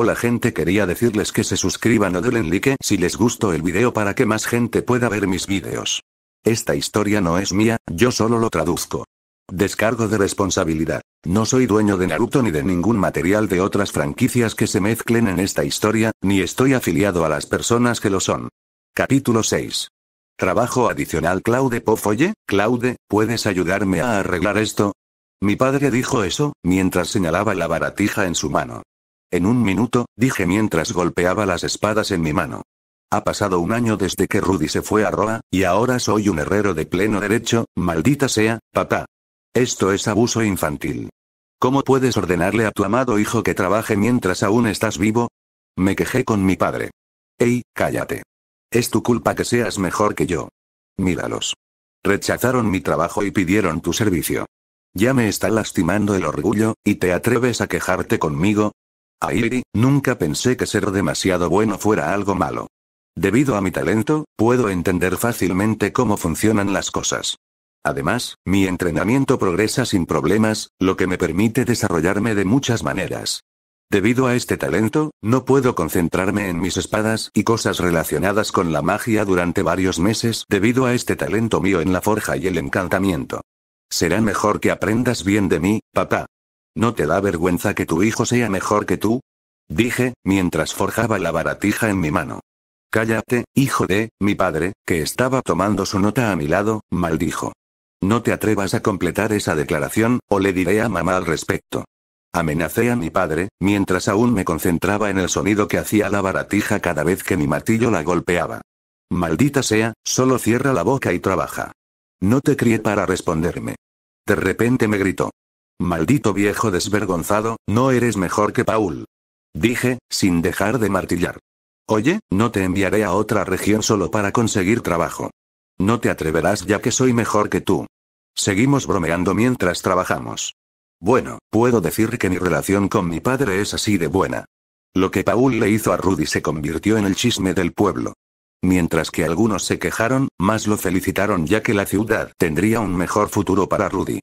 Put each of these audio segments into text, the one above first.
Hola la gente quería decirles que se suscriban o den like si les gustó el video para que más gente pueda ver mis videos. Esta historia no es mía, yo solo lo traduzco. Descargo de responsabilidad. No soy dueño de Naruto ni de ningún material de otras franquicias que se mezclen en esta historia, ni estoy afiliado a las personas que lo son. Capítulo 6. Trabajo adicional Claude Pofoye, Claude, ¿puedes ayudarme a arreglar esto? Mi padre dijo eso, mientras señalaba la baratija en su mano. En un minuto, dije mientras golpeaba las espadas en mi mano. Ha pasado un año desde que Rudy se fue a Roa, y ahora soy un herrero de pleno derecho, maldita sea, papá. Esto es abuso infantil. ¿Cómo puedes ordenarle a tu amado hijo que trabaje mientras aún estás vivo? Me quejé con mi padre. Ey, cállate. Es tu culpa que seas mejor que yo. Míralos. Rechazaron mi trabajo y pidieron tu servicio. Ya me está lastimando el orgullo, y te atreves a quejarte conmigo, Airi, nunca pensé que ser demasiado bueno fuera algo malo. Debido a mi talento, puedo entender fácilmente cómo funcionan las cosas. Además, mi entrenamiento progresa sin problemas, lo que me permite desarrollarme de muchas maneras. Debido a este talento, no puedo concentrarme en mis espadas y cosas relacionadas con la magia durante varios meses debido a este talento mío en la forja y el encantamiento. Será mejor que aprendas bien de mí, papá. ¿No te da vergüenza que tu hijo sea mejor que tú? Dije, mientras forjaba la baratija en mi mano. Cállate, hijo de, mi padre, que estaba tomando su nota a mi lado, maldijo. No te atrevas a completar esa declaración, o le diré a mamá al respecto. Amenacé a mi padre, mientras aún me concentraba en el sonido que hacía la baratija cada vez que mi martillo la golpeaba. Maldita sea, solo cierra la boca y trabaja. No te crié para responderme. De repente me gritó. Maldito viejo desvergonzado, no eres mejor que Paul. Dije, sin dejar de martillar. Oye, no te enviaré a otra región solo para conseguir trabajo. No te atreverás ya que soy mejor que tú. Seguimos bromeando mientras trabajamos. Bueno, puedo decir que mi relación con mi padre es así de buena. Lo que Paul le hizo a Rudy se convirtió en el chisme del pueblo. Mientras que algunos se quejaron, más lo felicitaron ya que la ciudad tendría un mejor futuro para Rudy.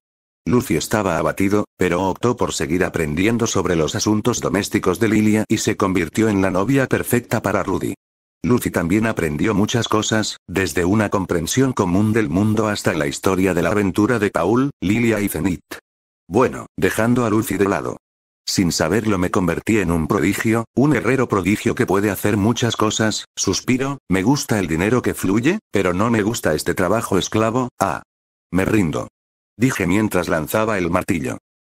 Lucy estaba abatido, pero optó por seguir aprendiendo sobre los asuntos domésticos de Lilia y se convirtió en la novia perfecta para Rudy. Lucy también aprendió muchas cosas, desde una comprensión común del mundo hasta la historia de la aventura de Paul, Lilia y Zenit. Bueno, dejando a Lucy de lado. Sin saberlo me convertí en un prodigio, un herrero prodigio que puede hacer muchas cosas, suspiro, me gusta el dinero que fluye, pero no me gusta este trabajo esclavo, ah. Me rindo dije mientras lanzaba el martillo.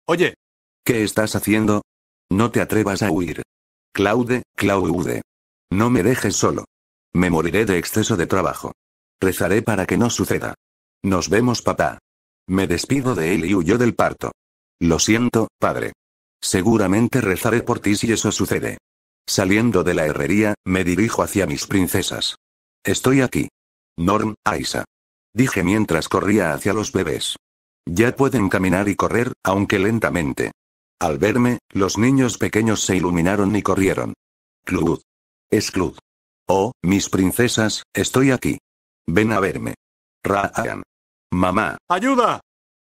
Oye. ¿Qué estás haciendo? No te atrevas a huir. Claude, Claude. No me dejes solo. Me moriré de exceso de trabajo. Rezaré para que no suceda. Nos vemos, papá. Me despido de él y huyo del parto. Lo siento, padre. Seguramente rezaré por ti si eso sucede. Saliendo de la herrería, me dirijo hacia mis princesas. Estoy aquí. Norm, Aisa. Dije mientras corría hacia los bebés. Ya pueden caminar y correr, aunque lentamente. Al verme, los niños pequeños se iluminaron y corrieron. Clud. Es Clud. Oh, mis princesas, estoy aquí. Ven a verme. Raan. Mamá. ¡Ayuda!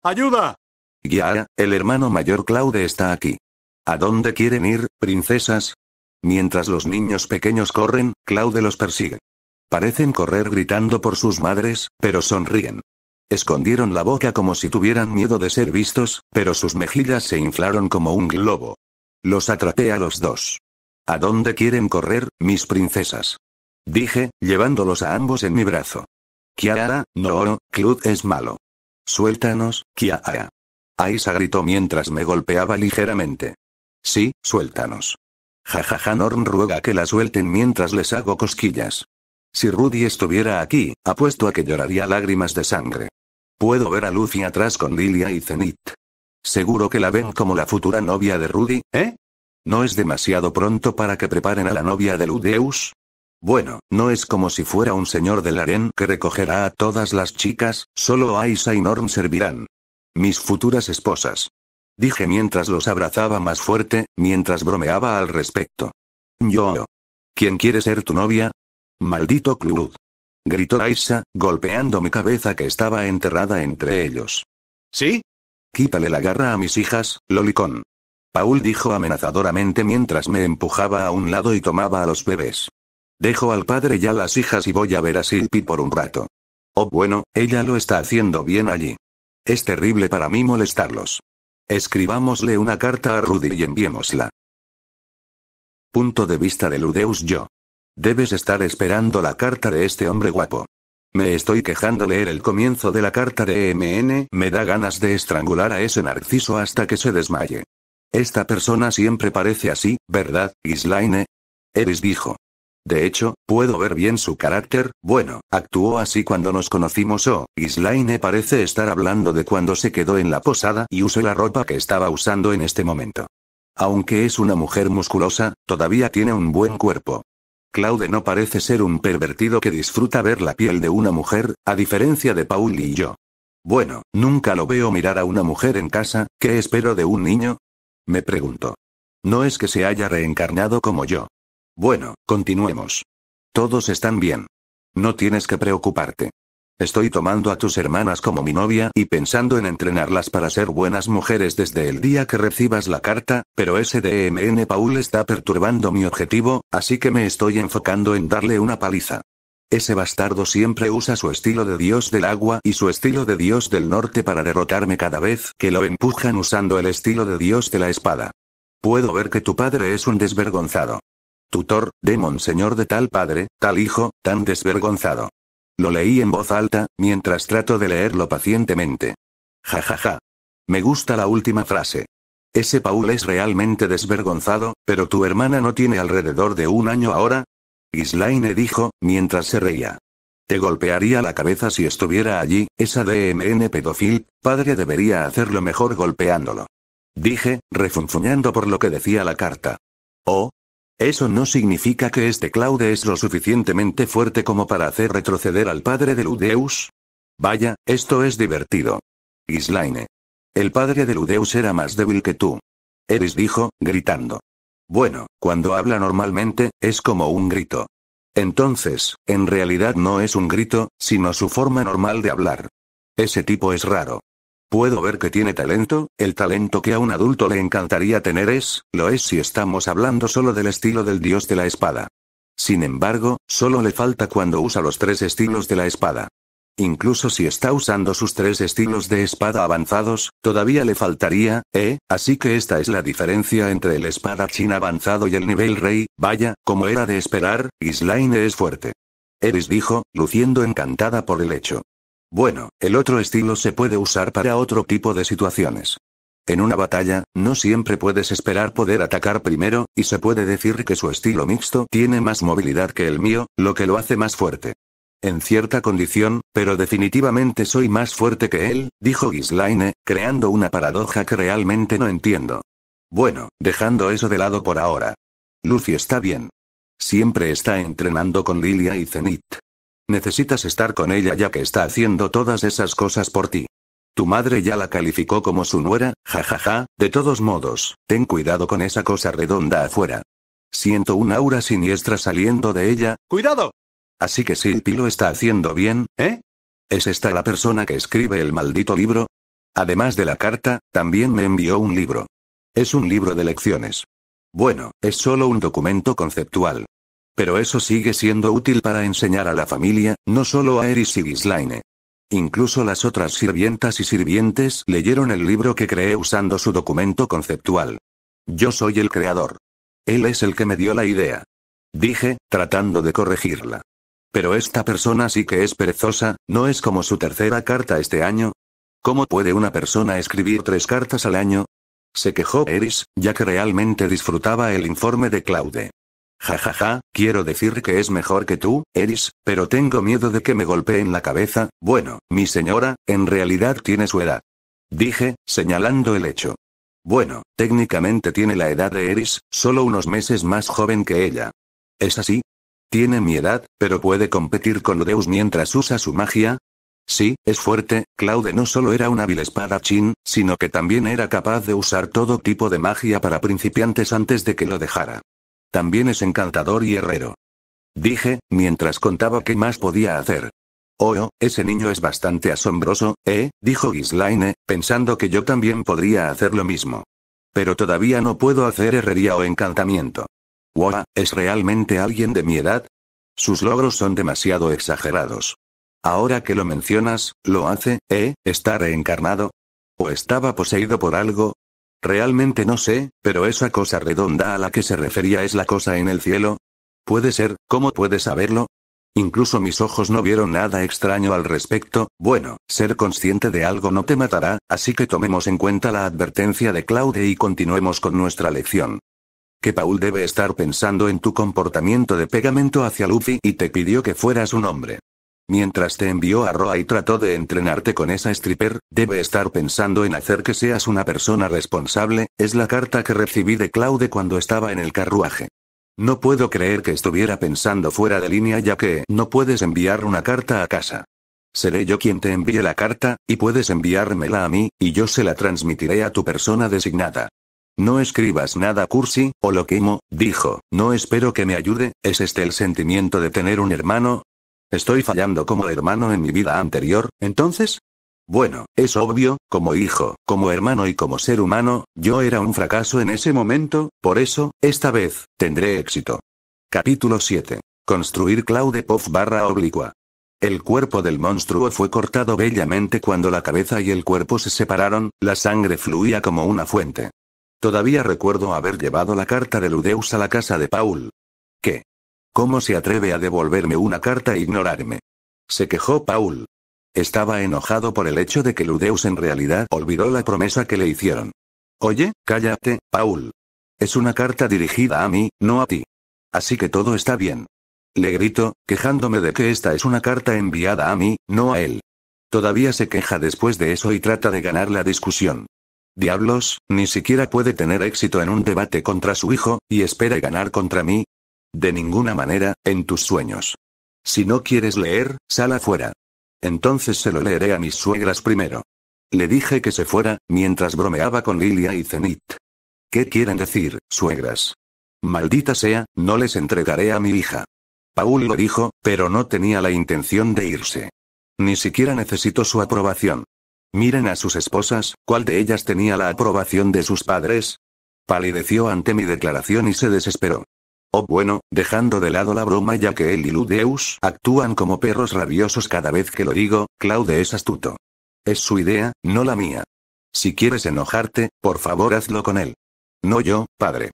¡Ayuda! Ya, el hermano mayor Claude está aquí. ¿A dónde quieren ir, princesas? Mientras los niños pequeños corren, Claude los persigue. Parecen correr gritando por sus madres, pero sonríen. Escondieron la boca como si tuvieran miedo de ser vistos, pero sus mejillas se inflaron como un globo. Los atrapé a los dos. ¿A dónde quieren correr, mis princesas? Dije, llevándolos a ambos en mi brazo. Kiara, no, Clut es malo. Suéltanos, Kiara. Aisa gritó mientras me golpeaba ligeramente. Sí, suéltanos. Jajaja Norm ruega que la suelten mientras les hago cosquillas. Si Rudy estuviera aquí, apuesto a que lloraría lágrimas de sangre. Puedo ver a Lucy atrás con Lilia y Zenith. Seguro que la ven como la futura novia de Rudy, ¿eh? ¿No es demasiado pronto para que preparen a la novia de Ludeus? Bueno, no es como si fuera un señor del harén que recogerá a todas las chicas, solo Aisa y Norm servirán. Mis futuras esposas. Dije mientras los abrazaba más fuerte, mientras bromeaba al respecto. Yo. ¿Quién quiere ser tu novia? Maldito Clud gritó Aisha, golpeando mi cabeza que estaba enterrada entre ellos. ¿Sí? Quítale la garra a mis hijas, lolicón. Paul dijo amenazadoramente mientras me empujaba a un lado y tomaba a los bebés. Dejo al padre ya a las hijas y voy a ver a Silpi por un rato. Oh bueno, ella lo está haciendo bien allí. Es terrible para mí molestarlos. Escribámosle una carta a Rudy y enviémosla. Punto de vista de Ludeus yo. Debes estar esperando la carta de este hombre guapo. Me estoy quejando leer el comienzo de la carta de e MN, me da ganas de estrangular a ese narciso hasta que se desmaye. Esta persona siempre parece así, ¿verdad, Islaine? Eris dijo. De hecho, puedo ver bien su carácter, bueno, actuó así cuando nos conocimos o, oh, parece estar hablando de cuando se quedó en la posada y usó la ropa que estaba usando en este momento. Aunque es una mujer musculosa, todavía tiene un buen cuerpo. Claude no parece ser un pervertido que disfruta ver la piel de una mujer, a diferencia de Paul y yo. Bueno, nunca lo veo mirar a una mujer en casa, ¿qué espero de un niño? Me pregunto. No es que se haya reencarnado como yo. Bueno, continuemos. Todos están bien. No tienes que preocuparte. Estoy tomando a tus hermanas como mi novia y pensando en entrenarlas para ser buenas mujeres desde el día que recibas la carta, pero ese DMN Paul está perturbando mi objetivo, así que me estoy enfocando en darle una paliza. Ese bastardo siempre usa su estilo de dios del agua y su estilo de dios del norte para derrotarme cada vez que lo empujan usando el estilo de dios de la espada. Puedo ver que tu padre es un desvergonzado. Tutor, de señor de tal padre, tal hijo, tan desvergonzado. Lo leí en voz alta, mientras trato de leerlo pacientemente. Ja ja ja. Me gusta la última frase. Ese Paul es realmente desvergonzado, pero tu hermana no tiene alrededor de un año ahora. Gislaine dijo, mientras se reía. Te golpearía la cabeza si estuviera allí, esa DMN pedofil, padre debería hacerlo mejor golpeándolo. Dije, refunfuñando por lo que decía la carta. Oh, eso no significa que este Claude es lo suficientemente fuerte como para hacer retroceder al padre de Ludeus. Vaya, esto es divertido. Islaine. El padre de Ludeus era más débil que tú. Eris dijo, gritando. Bueno, cuando habla normalmente, es como un grito. Entonces, en realidad no es un grito, sino su forma normal de hablar. Ese tipo es raro. Puedo ver que tiene talento, el talento que a un adulto le encantaría tener es, lo es si estamos hablando solo del estilo del dios de la espada. Sin embargo, solo le falta cuando usa los tres estilos de la espada. Incluso si está usando sus tres estilos de espada avanzados, todavía le faltaría, ¿eh? Así que esta es la diferencia entre el espadachín avanzado y el nivel rey, vaya, como era de esperar, Islaine es fuerte. Eris dijo, luciendo encantada por el hecho. Bueno, el otro estilo se puede usar para otro tipo de situaciones. En una batalla, no siempre puedes esperar poder atacar primero, y se puede decir que su estilo mixto tiene más movilidad que el mío, lo que lo hace más fuerte. En cierta condición, pero definitivamente soy más fuerte que él, dijo Gislaine, creando una paradoja que realmente no entiendo. Bueno, dejando eso de lado por ahora. Lucy está bien. Siempre está entrenando con Lilia y Zenit. Necesitas estar con ella ya que está haciendo todas esas cosas por ti. Tu madre ya la calificó como su nuera, jajaja, ja, ja. de todos modos, ten cuidado con esa cosa redonda afuera. Siento un aura siniestra saliendo de ella. ¡Cuidado! Así que Silpi lo está haciendo bien, ¿eh? ¿Es esta la persona que escribe el maldito libro? Además de la carta, también me envió un libro. Es un libro de lecciones. Bueno, es solo un documento conceptual, pero eso sigue siendo útil para enseñar a la familia, no solo a Eris y Gislaine. Incluso las otras sirvientas y sirvientes leyeron el libro que creé usando su documento conceptual. Yo soy el creador. Él es el que me dio la idea. Dije, tratando de corregirla. Pero esta persona sí que es perezosa, ¿no es como su tercera carta este año? ¿Cómo puede una persona escribir tres cartas al año? Se quejó Eris, ya que realmente disfrutaba el informe de Claude. Jajaja, ja, ja, quiero decir que es mejor que tú, Eris, pero tengo miedo de que me golpee en la cabeza. Bueno, mi señora, en realidad tiene su edad. Dije, señalando el hecho. Bueno, técnicamente tiene la edad de Eris, solo unos meses más joven que ella. ¿Es así? Tiene mi edad, pero puede competir con Deus mientras usa su magia. Sí, es fuerte, Claude no solo era un hábil espadachín, sino que también era capaz de usar todo tipo de magia para principiantes antes de que lo dejara. También es encantador y herrero. Dije, mientras contaba qué más podía hacer. Oh, oh, ese niño es bastante asombroso, ¿eh? dijo Gislaine, pensando que yo también podría hacer lo mismo. Pero todavía no puedo hacer herrería o encantamiento. Wow, ¿es realmente alguien de mi edad? Sus logros son demasiado exagerados. Ahora que lo mencionas, lo hace, ¿eh? ¿Está reencarnado? ¿O estaba poseído por algo? Realmente no sé, pero esa cosa redonda a la que se refería es la cosa en el cielo. Puede ser, ¿cómo puedes saberlo? Incluso mis ojos no vieron nada extraño al respecto, bueno, ser consciente de algo no te matará, así que tomemos en cuenta la advertencia de Claude y continuemos con nuestra lección. Que Paul debe estar pensando en tu comportamiento de pegamento hacia Luffy y te pidió que fueras un hombre. Mientras te envió a Roa y trató de entrenarte con esa stripper, debe estar pensando en hacer que seas una persona responsable, es la carta que recibí de Claude cuando estaba en el carruaje. No puedo creer que estuviera pensando fuera de línea ya que no puedes enviar una carta a casa. Seré yo quien te envíe la carta, y puedes enviármela a mí, y yo se la transmitiré a tu persona designada. No escribas nada cursi, o lo quemo, dijo, no espero que me ayude, ¿es este el sentimiento de tener un hermano? ¿Estoy fallando como hermano en mi vida anterior, entonces? Bueno, es obvio, como hijo, como hermano y como ser humano, yo era un fracaso en ese momento, por eso, esta vez, tendré éxito. Capítulo 7. Construir Claude Poff barra oblicua. El cuerpo del monstruo fue cortado bellamente cuando la cabeza y el cuerpo se separaron, la sangre fluía como una fuente. Todavía recuerdo haber llevado la carta de Ludeus a la casa de Paul. ¿Qué? ¿Cómo se atreve a devolverme una carta e ignorarme? Se quejó Paul. Estaba enojado por el hecho de que Ludeus en realidad olvidó la promesa que le hicieron. Oye, cállate, Paul. Es una carta dirigida a mí, no a ti. Así que todo está bien. Le grito, quejándome de que esta es una carta enviada a mí, no a él. Todavía se queja después de eso y trata de ganar la discusión. Diablos, ni siquiera puede tener éxito en un debate contra su hijo, y espera ganar contra mí, de ninguna manera, en tus sueños. Si no quieres leer, sal afuera. Entonces se lo leeré a mis suegras primero. Le dije que se fuera, mientras bromeaba con Lilia y Zenit. ¿Qué quieren decir, suegras? Maldita sea, no les entregaré a mi hija. Paul lo dijo, pero no tenía la intención de irse. Ni siquiera necesito su aprobación. Miren a sus esposas, ¿cuál de ellas tenía la aprobación de sus padres? Palideció ante mi declaración y se desesperó. Oh bueno, dejando de lado la broma ya que él y Ludeus actúan como perros rabiosos cada vez que lo digo, Claude es astuto. Es su idea, no la mía. Si quieres enojarte, por favor hazlo con él. No yo, padre.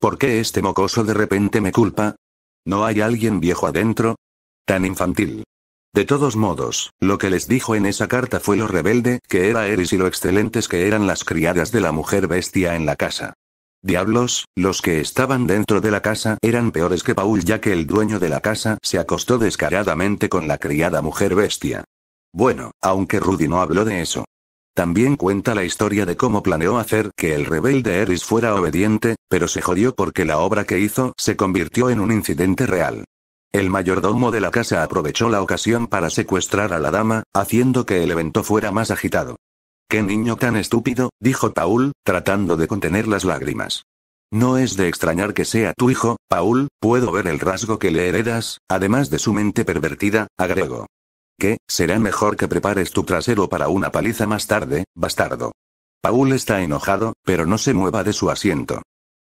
¿Por qué este mocoso de repente me culpa? ¿No hay alguien viejo adentro? Tan infantil. De todos modos, lo que les dijo en esa carta fue lo rebelde que era Eris y lo excelentes que eran las criadas de la mujer bestia en la casa. Diablos, los que estaban dentro de la casa eran peores que Paul ya que el dueño de la casa se acostó descaradamente con la criada mujer bestia. Bueno, aunque Rudy no habló de eso. También cuenta la historia de cómo planeó hacer que el rebelde Eris fuera obediente, pero se jodió porque la obra que hizo se convirtió en un incidente real. El mayordomo de la casa aprovechó la ocasión para secuestrar a la dama, haciendo que el evento fuera más agitado. Qué niño tan estúpido, dijo Paul, tratando de contener las lágrimas. No es de extrañar que sea tu hijo, Paul, puedo ver el rasgo que le heredas, además de su mente pervertida, agregó. Que, será mejor que prepares tu trasero para una paliza más tarde, bastardo. Paul está enojado, pero no se mueva de su asiento.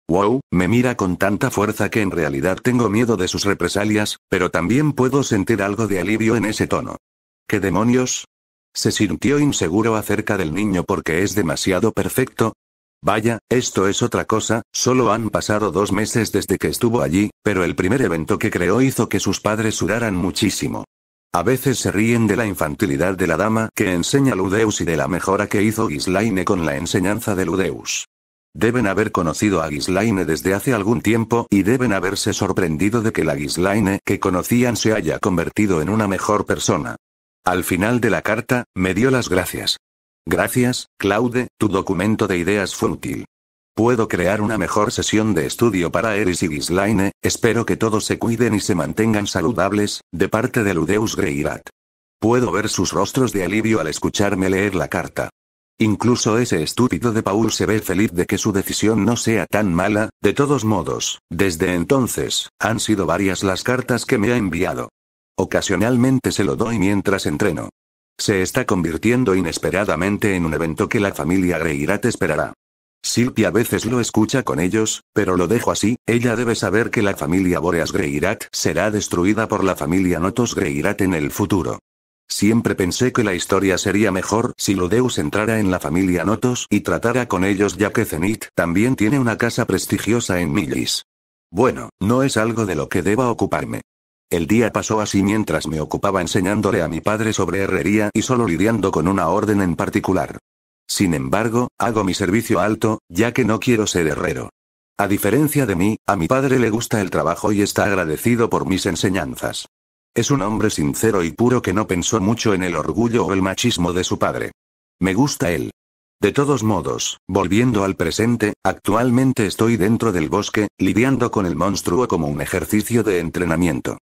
Wow, me mira con tanta fuerza que en realidad tengo miedo de sus represalias, pero también puedo sentir algo de alivio en ese tono. ¿Qué demonios? Se sintió inseguro acerca del niño porque es demasiado perfecto. Vaya, esto es otra cosa, solo han pasado dos meses desde que estuvo allí, pero el primer evento que creó hizo que sus padres sudaran muchísimo. A veces se ríen de la infantilidad de la dama que enseña Ludeus y de la mejora que hizo Gislaine con la enseñanza de Ludeus. Deben haber conocido a Gislaine desde hace algún tiempo y deben haberse sorprendido de que la Gislaine que conocían se haya convertido en una mejor persona. Al final de la carta, me dio las gracias. Gracias, Claude, tu documento de ideas fue útil. Puedo crear una mejor sesión de estudio para Eris y Gislaine, espero que todos se cuiden y se mantengan saludables, de parte de Ludeus Greirat. Puedo ver sus rostros de alivio al escucharme leer la carta. Incluso ese estúpido de Paul se ve feliz de que su decisión no sea tan mala, de todos modos, desde entonces, han sido varias las cartas que me ha enviado. Ocasionalmente se lo doy mientras entreno. Se está convirtiendo inesperadamente en un evento que la familia Greirat esperará. Silvia a veces lo escucha con ellos, pero lo dejo así, ella debe saber que la familia Boreas Greirat será destruida por la familia Notos Greirat en el futuro. Siempre pensé que la historia sería mejor si Ludeus entrara en la familia Notos y tratara con ellos ya que Zenith también tiene una casa prestigiosa en Millis. Bueno, no es algo de lo que deba ocuparme. El día pasó así mientras me ocupaba enseñándole a mi padre sobre herrería y solo lidiando con una orden en particular. Sin embargo, hago mi servicio alto, ya que no quiero ser herrero. A diferencia de mí, a mi padre le gusta el trabajo y está agradecido por mis enseñanzas. Es un hombre sincero y puro que no pensó mucho en el orgullo o el machismo de su padre. Me gusta él. De todos modos, volviendo al presente, actualmente estoy dentro del bosque, lidiando con el monstruo como un ejercicio de entrenamiento.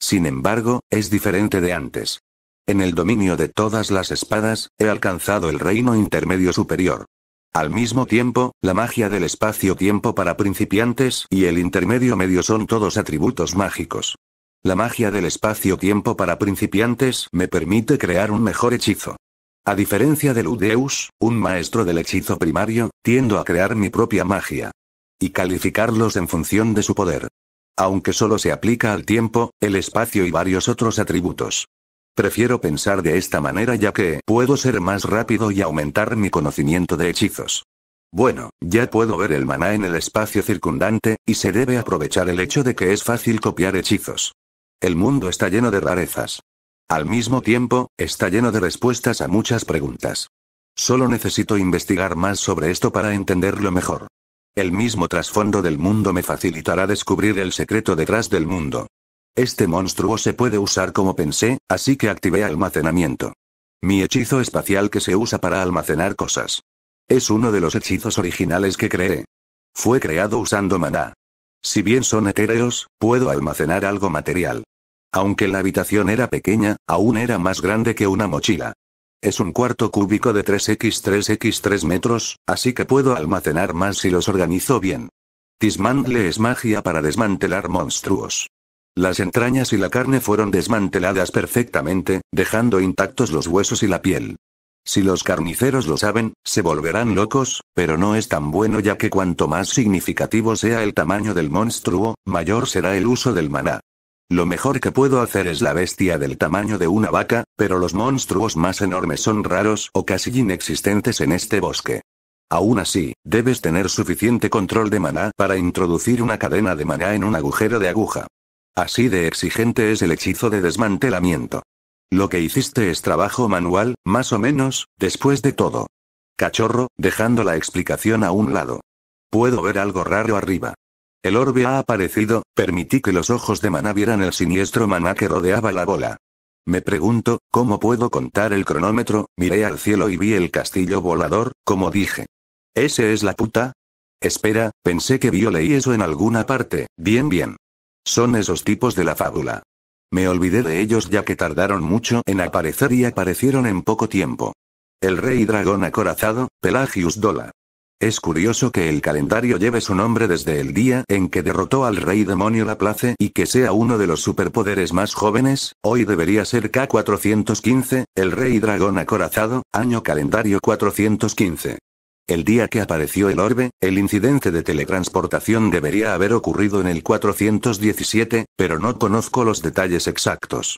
Sin embargo, es diferente de antes. En el dominio de todas las espadas, he alcanzado el reino intermedio superior. Al mismo tiempo, la magia del espacio-tiempo para principiantes y el intermedio medio son todos atributos mágicos. La magia del espacio-tiempo para principiantes me permite crear un mejor hechizo. A diferencia de Udeus, un maestro del hechizo primario, tiendo a crear mi propia magia. Y calificarlos en función de su poder aunque solo se aplica al tiempo, el espacio y varios otros atributos. Prefiero pensar de esta manera ya que puedo ser más rápido y aumentar mi conocimiento de hechizos. Bueno, ya puedo ver el maná en el espacio circundante, y se debe aprovechar el hecho de que es fácil copiar hechizos. El mundo está lleno de rarezas. Al mismo tiempo, está lleno de respuestas a muchas preguntas. Solo necesito investigar más sobre esto para entenderlo mejor. El mismo trasfondo del mundo me facilitará descubrir el secreto detrás del mundo. Este monstruo se puede usar como pensé, así que activé almacenamiento. Mi hechizo espacial que se usa para almacenar cosas. Es uno de los hechizos originales que creé. Fue creado usando maná. Si bien son etéreos, puedo almacenar algo material. Aunque la habitación era pequeña, aún era más grande que una mochila. Es un cuarto cúbico de 3x3x3 metros, así que puedo almacenar más si los organizo bien. Dismantle es magia para desmantelar monstruos. Las entrañas y la carne fueron desmanteladas perfectamente, dejando intactos los huesos y la piel. Si los carniceros lo saben, se volverán locos, pero no es tan bueno ya que cuanto más significativo sea el tamaño del monstruo, mayor será el uso del maná. Lo mejor que puedo hacer es la bestia del tamaño de una vaca, pero los monstruos más enormes son raros o casi inexistentes en este bosque. Aún así, debes tener suficiente control de maná para introducir una cadena de maná en un agujero de aguja. Así de exigente es el hechizo de desmantelamiento. Lo que hiciste es trabajo manual, más o menos, después de todo. Cachorro, dejando la explicación a un lado. Puedo ver algo raro arriba. El orbe ha aparecido, permití que los ojos de Mana vieran el siniestro Maná que rodeaba la bola. Me pregunto, ¿cómo puedo contar el cronómetro? Miré al cielo y vi el castillo volador, como dije. ¿Ese es la puta? Espera, pensé que vio leí eso en alguna parte, bien bien. Son esos tipos de la fábula. Me olvidé de ellos ya que tardaron mucho en aparecer y aparecieron en poco tiempo. El rey dragón acorazado, Pelagius Dola. Es curioso que el calendario lleve su nombre desde el día en que derrotó al rey demonio la Place y que sea uno de los superpoderes más jóvenes, hoy debería ser K415, el rey dragón acorazado, año calendario 415. El día que apareció el orbe, el incidente de teletransportación debería haber ocurrido en el 417, pero no conozco los detalles exactos.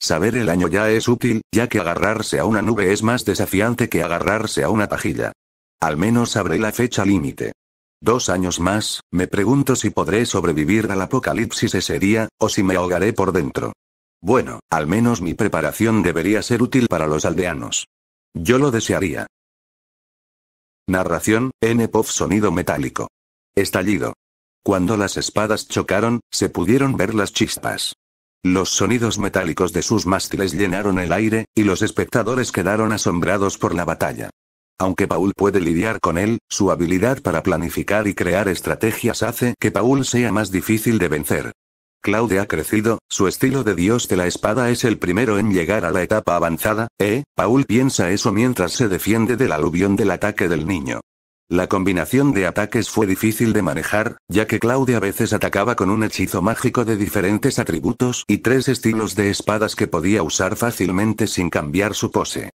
Saber el año ya es útil, ya que agarrarse a una nube es más desafiante que agarrarse a una pajilla. Al menos sabré la fecha límite. Dos años más, me pregunto si podré sobrevivir al apocalipsis ese día, o si me ahogaré por dentro. Bueno, al menos mi preparación debería ser útil para los aldeanos. Yo lo desearía. Narración, n sonido metálico. Estallido. Cuando las espadas chocaron, se pudieron ver las chispas. Los sonidos metálicos de sus mástiles llenaron el aire, y los espectadores quedaron asombrados por la batalla. Aunque Paul puede lidiar con él, su habilidad para planificar y crear estrategias hace que Paul sea más difícil de vencer. Claudia ha crecido, su estilo de dios de la espada es el primero en llegar a la etapa avanzada, eh, Paul piensa eso mientras se defiende del aluvión del ataque del niño. La combinación de ataques fue difícil de manejar, ya que Claudia a veces atacaba con un hechizo mágico de diferentes atributos y tres estilos de espadas que podía usar fácilmente sin cambiar su pose.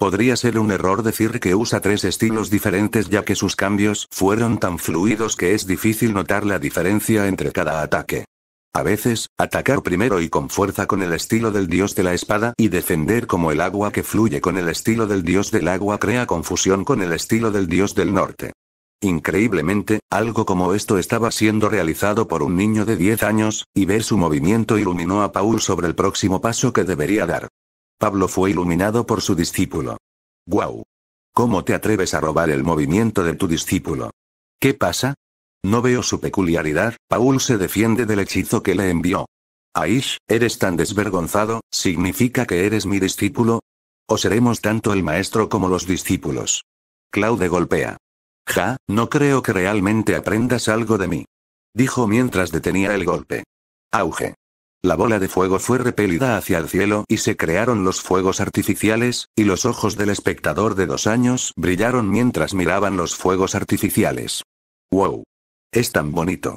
Podría ser un error decir que usa tres estilos diferentes ya que sus cambios fueron tan fluidos que es difícil notar la diferencia entre cada ataque. A veces, atacar primero y con fuerza con el estilo del dios de la espada y defender como el agua que fluye con el estilo del dios del agua crea confusión con el estilo del dios del norte. Increíblemente, algo como esto estaba siendo realizado por un niño de 10 años, y ver su movimiento iluminó a Paul sobre el próximo paso que debería dar. Pablo fue iluminado por su discípulo. ¡Guau! ¿Cómo te atreves a robar el movimiento de tu discípulo? ¿Qué pasa? No veo su peculiaridad, Paul se defiende del hechizo que le envió. Aish, eres tan desvergonzado, ¿significa que eres mi discípulo? ¿O seremos tanto el maestro como los discípulos? Claude golpea. Ja, no creo que realmente aprendas algo de mí. Dijo mientras detenía el golpe. Auge. La bola de fuego fue repelida hacia el cielo y se crearon los fuegos artificiales, y los ojos del espectador de dos años brillaron mientras miraban los fuegos artificiales. ¡Wow! Es tan bonito.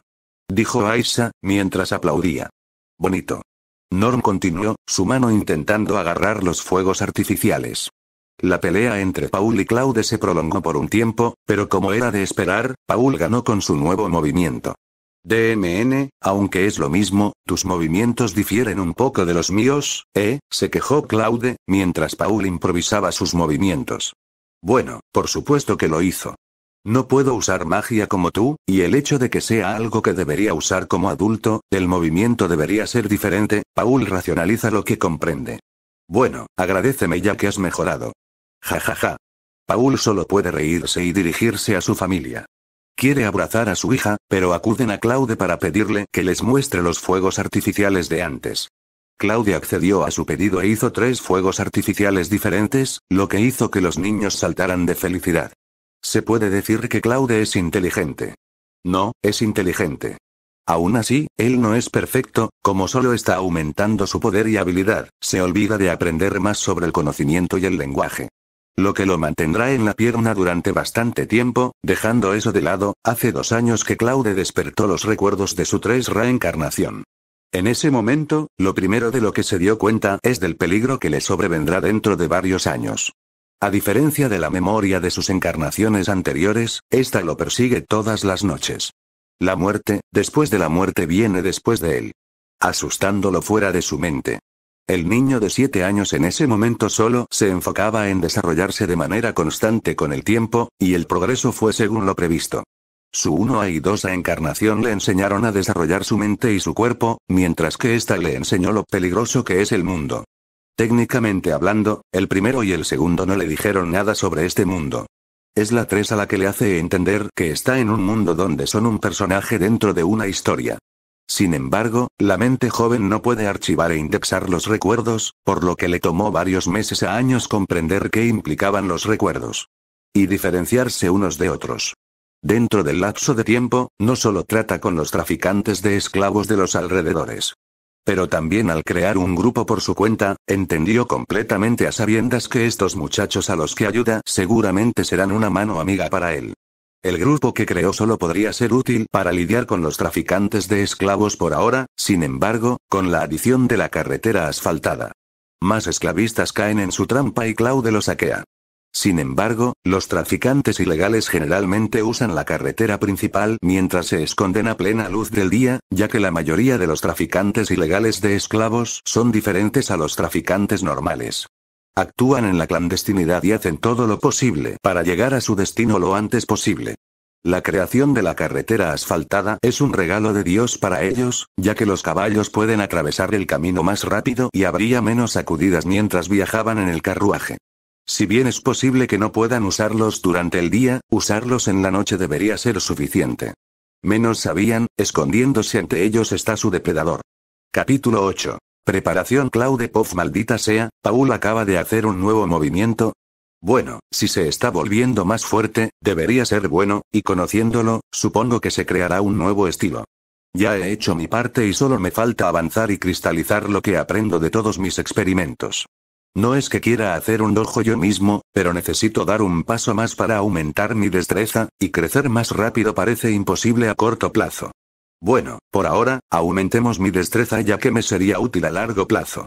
Dijo Aisha, mientras aplaudía. Bonito. Norm continuó, su mano intentando agarrar los fuegos artificiales. La pelea entre Paul y Claude se prolongó por un tiempo, pero como era de esperar, Paul ganó con su nuevo movimiento. DMN, aunque es lo mismo, tus movimientos difieren un poco de los míos, ¿eh? se quejó Claude, mientras Paul improvisaba sus movimientos. Bueno, por supuesto que lo hizo. No puedo usar magia como tú, y el hecho de que sea algo que debería usar como adulto, el movimiento debería ser diferente, Paul racionaliza lo que comprende. Bueno, agradeceme ya que has mejorado. Ja ja ja. Paul solo puede reírse y dirigirse a su familia. Quiere abrazar a su hija, pero acuden a Claude para pedirle que les muestre los fuegos artificiales de antes. Claude accedió a su pedido e hizo tres fuegos artificiales diferentes, lo que hizo que los niños saltaran de felicidad. Se puede decir que Claude es inteligente. No, es inteligente. Aún así, él no es perfecto, como solo está aumentando su poder y habilidad, se olvida de aprender más sobre el conocimiento y el lenguaje. Lo que lo mantendrá en la pierna durante bastante tiempo, dejando eso de lado, hace dos años que Claude despertó los recuerdos de su tres reencarnación. En ese momento, lo primero de lo que se dio cuenta es del peligro que le sobrevendrá dentro de varios años. A diferencia de la memoria de sus encarnaciones anteriores, esta lo persigue todas las noches. La muerte, después de la muerte viene después de él. Asustándolo fuera de su mente. El niño de siete años en ese momento solo se enfocaba en desarrollarse de manera constante con el tiempo, y el progreso fue según lo previsto. Su 1A y 2A encarnación le enseñaron a desarrollar su mente y su cuerpo, mientras que ésta le enseñó lo peligroso que es el mundo. Técnicamente hablando, el primero y el segundo no le dijeron nada sobre este mundo. Es la 3 a la que le hace entender que está en un mundo donde son un personaje dentro de una historia. Sin embargo, la mente joven no puede archivar e indexar los recuerdos, por lo que le tomó varios meses a años comprender qué implicaban los recuerdos. Y diferenciarse unos de otros. Dentro del lapso de tiempo, no solo trata con los traficantes de esclavos de los alrededores. Pero también al crear un grupo por su cuenta, entendió completamente a sabiendas que estos muchachos a los que ayuda seguramente serán una mano amiga para él. El grupo que creó solo podría ser útil para lidiar con los traficantes de esclavos por ahora, sin embargo, con la adición de la carretera asfaltada. Más esclavistas caen en su trampa y Claude lo saquea. Sin embargo, los traficantes ilegales generalmente usan la carretera principal mientras se esconden a plena luz del día, ya que la mayoría de los traficantes ilegales de esclavos son diferentes a los traficantes normales. Actúan en la clandestinidad y hacen todo lo posible para llegar a su destino lo antes posible. La creación de la carretera asfaltada es un regalo de Dios para ellos, ya que los caballos pueden atravesar el camino más rápido y habría menos sacudidas mientras viajaban en el carruaje. Si bien es posible que no puedan usarlos durante el día, usarlos en la noche debería ser suficiente. Menos sabían, escondiéndose ante ellos está su depredador. Capítulo 8. Preparación Claude Poff maldita sea, Paul acaba de hacer un nuevo movimiento. Bueno, si se está volviendo más fuerte, debería ser bueno, y conociéndolo, supongo que se creará un nuevo estilo. Ya he hecho mi parte y solo me falta avanzar y cristalizar lo que aprendo de todos mis experimentos. No es que quiera hacer un ojo yo mismo, pero necesito dar un paso más para aumentar mi destreza, y crecer más rápido parece imposible a corto plazo. Bueno, por ahora, aumentemos mi destreza ya que me sería útil a largo plazo.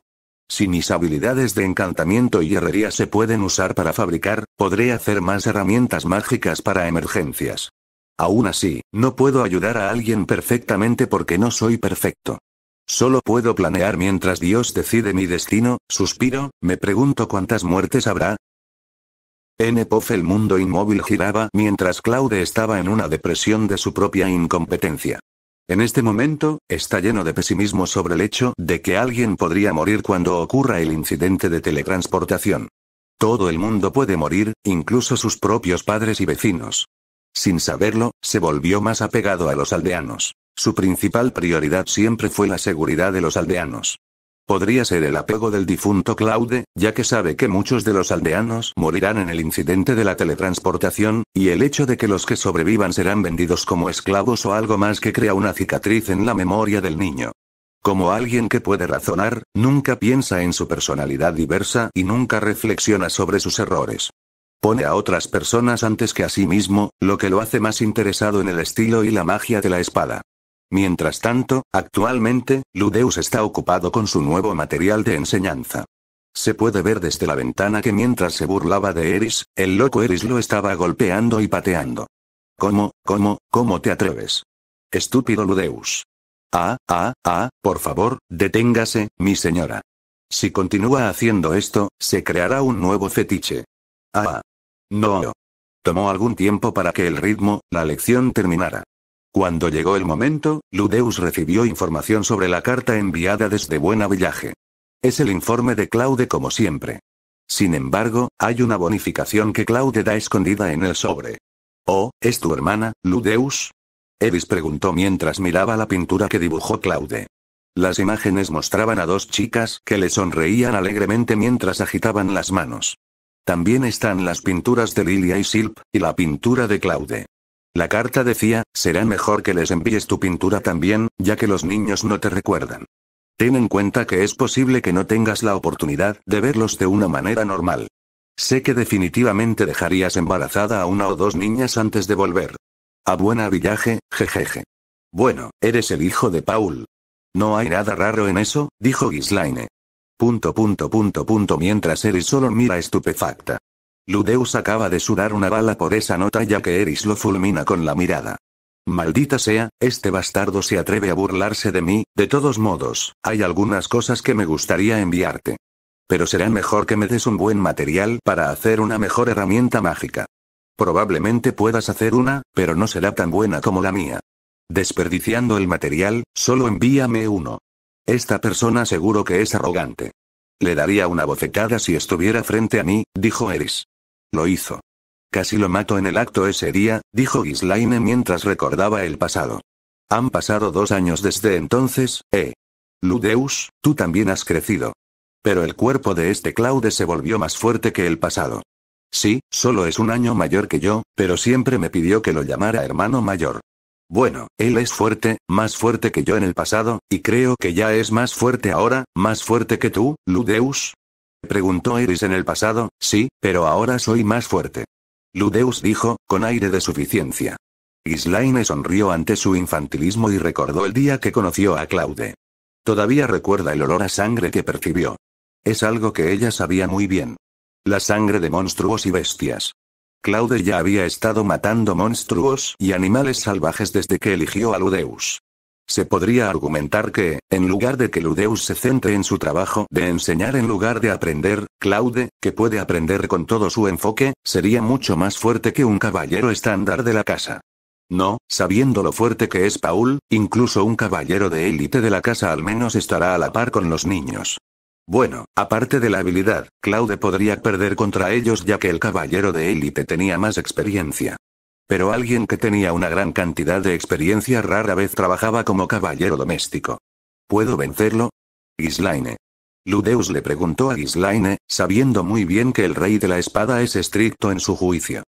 Si mis habilidades de encantamiento y herrería se pueden usar para fabricar, podré hacer más herramientas mágicas para emergencias. Aún así, no puedo ayudar a alguien perfectamente porque no soy perfecto. Solo puedo planear mientras Dios decide mi destino, suspiro, me pregunto cuántas muertes habrá, N. Pof el mundo inmóvil giraba mientras Claude estaba en una depresión de su propia incompetencia. En este momento, está lleno de pesimismo sobre el hecho de que alguien podría morir cuando ocurra el incidente de teletransportación. Todo el mundo puede morir, incluso sus propios padres y vecinos. Sin saberlo, se volvió más apegado a los aldeanos. Su principal prioridad siempre fue la seguridad de los aldeanos. Podría ser el apego del difunto Claude, ya que sabe que muchos de los aldeanos morirán en el incidente de la teletransportación, y el hecho de que los que sobrevivan serán vendidos como esclavos o algo más que crea una cicatriz en la memoria del niño. Como alguien que puede razonar, nunca piensa en su personalidad diversa y nunca reflexiona sobre sus errores. Pone a otras personas antes que a sí mismo, lo que lo hace más interesado en el estilo y la magia de la espada. Mientras tanto, actualmente, Ludeus está ocupado con su nuevo material de enseñanza. Se puede ver desde la ventana que mientras se burlaba de Eris, el loco Eris lo estaba golpeando y pateando. ¿Cómo, cómo, cómo te atreves? Estúpido Ludeus. Ah, ah, ah, por favor, deténgase, mi señora. Si continúa haciendo esto, se creará un nuevo fetiche. Ah. ah. No. Tomó algún tiempo para que el ritmo, la lección terminara. Cuando llegó el momento, Ludeus recibió información sobre la carta enviada desde Buenavillaje. Es el informe de Claude como siempre. Sin embargo, hay una bonificación que Claude da escondida en el sobre. Oh, ¿es tu hermana, Ludeus? Evis preguntó mientras miraba la pintura que dibujó Claude. Las imágenes mostraban a dos chicas que le sonreían alegremente mientras agitaban las manos. También están las pinturas de Lilia y Silp, y la pintura de Claude. La carta decía, será mejor que les envíes tu pintura también, ya que los niños no te recuerdan. Ten en cuenta que es posible que no tengas la oportunidad de verlos de una manera normal. Sé que definitivamente dejarías embarazada a una o dos niñas antes de volver. A buena villaje, jejeje. Bueno, eres el hijo de Paul. No hay nada raro en eso, dijo Gislaine. Punto punto punto punto mientras Eri solo mira estupefacta. Ludeus acaba de sudar una bala por esa nota ya que Eris lo fulmina con la mirada. Maldita sea, este bastardo se atreve a burlarse de mí, de todos modos, hay algunas cosas que me gustaría enviarte. Pero será mejor que me des un buen material para hacer una mejor herramienta mágica. Probablemente puedas hacer una, pero no será tan buena como la mía. Desperdiciando el material, solo envíame uno. Esta persona seguro que es arrogante. Le daría una bofetada si estuviera frente a mí, dijo Eris. Lo hizo. Casi lo mató en el acto ese día, dijo Gislaine mientras recordaba el pasado. Han pasado dos años desde entonces, ¿eh? Ludeus, tú también has crecido. Pero el cuerpo de este Claude se volvió más fuerte que el pasado. Sí, solo es un año mayor que yo, pero siempre me pidió que lo llamara hermano mayor. Bueno, él es fuerte, más fuerte que yo en el pasado, y creo que ya es más fuerte ahora, más fuerte que tú, Ludeus, Preguntó Iris en el pasado, sí, pero ahora soy más fuerte. Ludeus dijo, con aire de suficiencia. Islaine sonrió ante su infantilismo y recordó el día que conoció a Claude. Todavía recuerda el olor a sangre que percibió. Es algo que ella sabía muy bien. La sangre de monstruos y bestias. Claude ya había estado matando monstruos y animales salvajes desde que eligió a Ludeus. Se podría argumentar que, en lugar de que Ludeus se centre en su trabajo de enseñar en lugar de aprender, Claude, que puede aprender con todo su enfoque, sería mucho más fuerte que un caballero estándar de la casa. No, sabiendo lo fuerte que es Paul, incluso un caballero de élite de la casa al menos estará a la par con los niños. Bueno, aparte de la habilidad, Claude podría perder contra ellos ya que el caballero de élite tenía más experiencia. Pero alguien que tenía una gran cantidad de experiencia rara vez trabajaba como caballero doméstico. ¿Puedo vencerlo? Islaine. Ludeus le preguntó a Islaine, sabiendo muy bien que el rey de la espada es estricto en su juicio.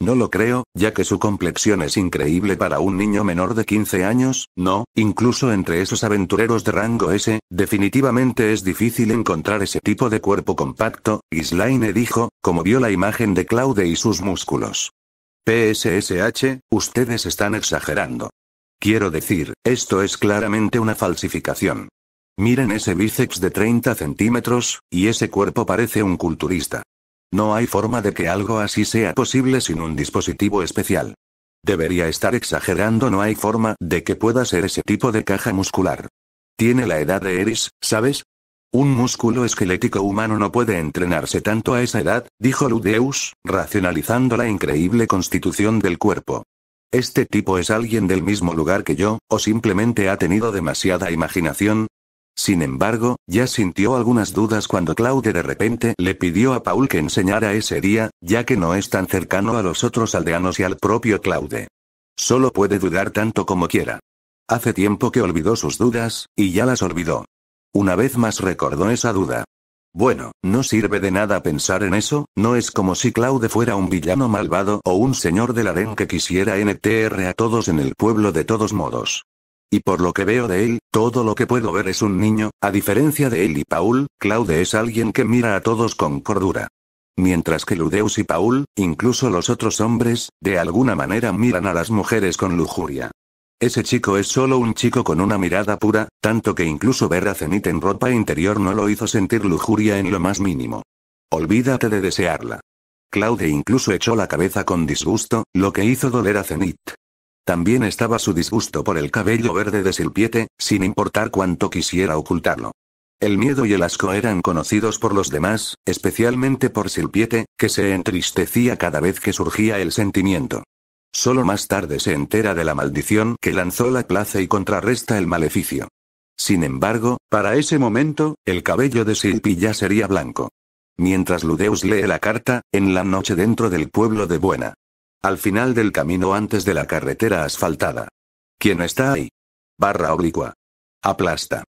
No lo creo, ya que su complexión es increíble para un niño menor de 15 años, no, incluso entre esos aventureros de rango S, definitivamente es difícil encontrar ese tipo de cuerpo compacto, Islaine dijo, como vio la imagen de Claude y sus músculos. PSSH, ustedes están exagerando. Quiero decir, esto es claramente una falsificación. Miren ese bíceps de 30 centímetros, y ese cuerpo parece un culturista. No hay forma de que algo así sea posible sin un dispositivo especial. Debería estar exagerando, no hay forma de que pueda ser ese tipo de caja muscular. Tiene la edad de Eris, ¿sabes? Un músculo esquelético humano no puede entrenarse tanto a esa edad, dijo Ludeus, racionalizando la increíble constitución del cuerpo. ¿Este tipo es alguien del mismo lugar que yo, o simplemente ha tenido demasiada imaginación? Sin embargo, ya sintió algunas dudas cuando Claude de repente le pidió a Paul que enseñara ese día, ya que no es tan cercano a los otros aldeanos y al propio Claude. Solo puede dudar tanto como quiera. Hace tiempo que olvidó sus dudas, y ya las olvidó. Una vez más recordó esa duda. Bueno, no sirve de nada pensar en eso, no es como si Claude fuera un villano malvado o un señor del harén que quisiera NTR a todos en el pueblo de todos modos. Y por lo que veo de él, todo lo que puedo ver es un niño, a diferencia de él y Paul, Claude es alguien que mira a todos con cordura. Mientras que Ludeus y Paul, incluso los otros hombres, de alguna manera miran a las mujeres con lujuria. Ese chico es solo un chico con una mirada pura, tanto que incluso ver a Zenit en ropa interior no lo hizo sentir lujuria en lo más mínimo. Olvídate de desearla. Claude incluso echó la cabeza con disgusto, lo que hizo doler a Zenit. También estaba su disgusto por el cabello verde de Silpiete, sin importar cuánto quisiera ocultarlo. El miedo y el asco eran conocidos por los demás, especialmente por Silpiete, que se entristecía cada vez que surgía el sentimiento. Solo más tarde se entera de la maldición que lanzó la plaza y contrarresta el maleficio. Sin embargo, para ese momento, el cabello de Silpi ya sería blanco. Mientras Ludeus lee la carta, en la noche dentro del pueblo de Buena. Al final del camino antes de la carretera asfaltada. ¿Quién está ahí? Barra oblicua. Aplasta.